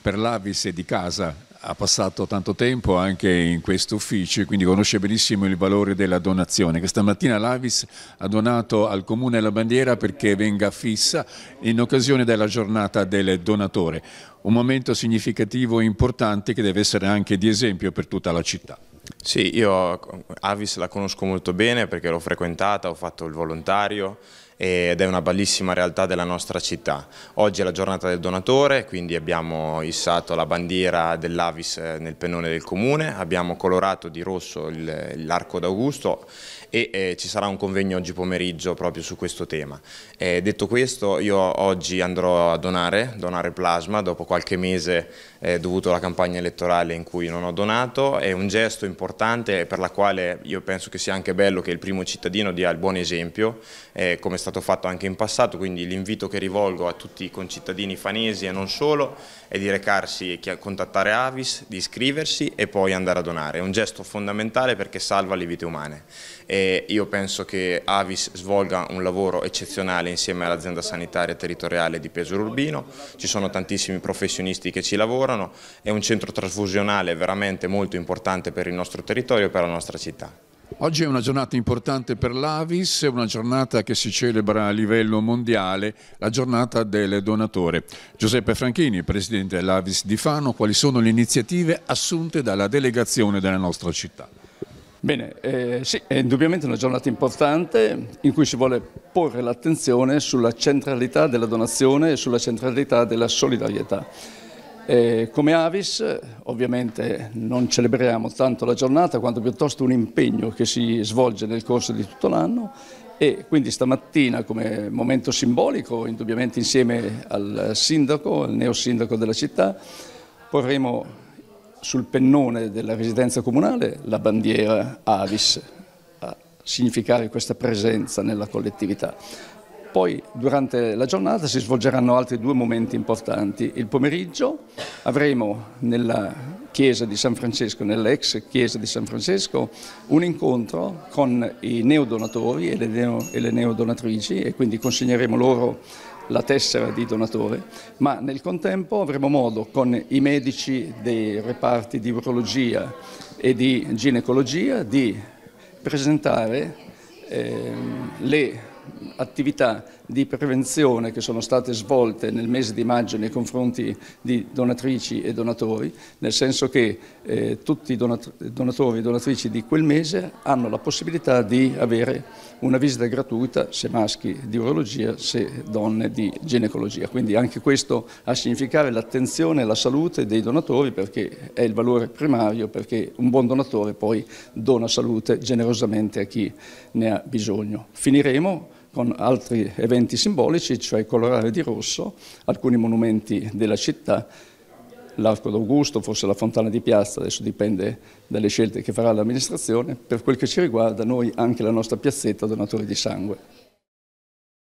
per l'Avis è di casa, ha passato tanto tempo anche in questo ufficio e quindi conosce benissimo il valore della donazione. Questa mattina l'Avis ha donato al Comune la bandiera perché venga fissa in occasione della giornata del donatore, un momento significativo e importante che deve essere anche di esempio per tutta la città. Sì, io Avis la conosco molto bene perché l'ho frequentata, ho fatto il volontario ed è una bellissima realtà della nostra città. Oggi è la giornata del donatore, quindi abbiamo issato la bandiera dell'Avis eh, nel pennone del comune, abbiamo colorato di rosso l'arco d'Augusto e eh, ci sarà un convegno oggi pomeriggio proprio su questo tema. Eh, detto questo io oggi andrò a donare, donare plasma, dopo qualche mese eh, dovuto alla campagna elettorale in cui non ho donato, è un gesto importante per la quale io penso che sia anche bello che il primo cittadino dia il buon esempio, eh, come sta stato fatto anche in passato, quindi l'invito che rivolgo a tutti i concittadini fanesi e non solo è di recarsi e contattare Avis, di iscriversi e poi andare a donare. È un gesto fondamentale perché salva le vite umane e io penso che Avis svolga un lavoro eccezionale insieme all'azienda sanitaria territoriale di Pesaro Urbino, ci sono tantissimi professionisti che ci lavorano, è un centro trasfusionale veramente molto importante per il nostro territorio e per la nostra città. Oggi è una giornata importante per l'Avis, una giornata che si celebra a livello mondiale, la giornata del donatore. Giuseppe Franchini, presidente dell'Avis di Fano, quali sono le iniziative assunte dalla delegazione della nostra città? Bene, eh, sì, è indubbiamente una giornata importante in cui si vuole porre l'attenzione sulla centralità della donazione e sulla centralità della solidarietà. E eh, come Avis ovviamente non celebriamo tanto la giornata quanto piuttosto un impegno che si svolge nel corso di tutto l'anno e quindi stamattina come momento simbolico, indubbiamente insieme al sindaco, al neo sindaco della città, porremo sul pennone della residenza comunale la bandiera Avis a significare questa presenza nella collettività. Poi durante la giornata si svolgeranno altri due momenti importanti. Il pomeriggio avremo nella chiesa di San Francesco, nell'ex chiesa di San Francesco, un incontro con i neodonatori e le, neo, e le neodonatrici e quindi consegneremo loro la tessera di donatore, ma nel contempo avremo modo con i medici dei reparti di urologia e di ginecologia di presentare eh, le attività di prevenzione che sono state svolte nel mese di maggio nei confronti di donatrici e donatori, nel senso che eh, tutti i donat donatori e donatrici di quel mese hanno la possibilità di avere una visita gratuita se maschi di urologia, se donne di ginecologia. Quindi anche questo a significare l'attenzione alla salute dei donatori perché è il valore primario, perché un buon donatore poi dona salute generosamente a chi ne ha bisogno. Finiremo con altri eventi simbolici, cioè colorare di rosso alcuni monumenti della città, l'Arco d'Augusto, forse la Fontana di Piazza, adesso dipende dalle scelte che farà l'amministrazione. Per quel che ci riguarda, noi anche la nostra piazzetta Donatori di Sangue.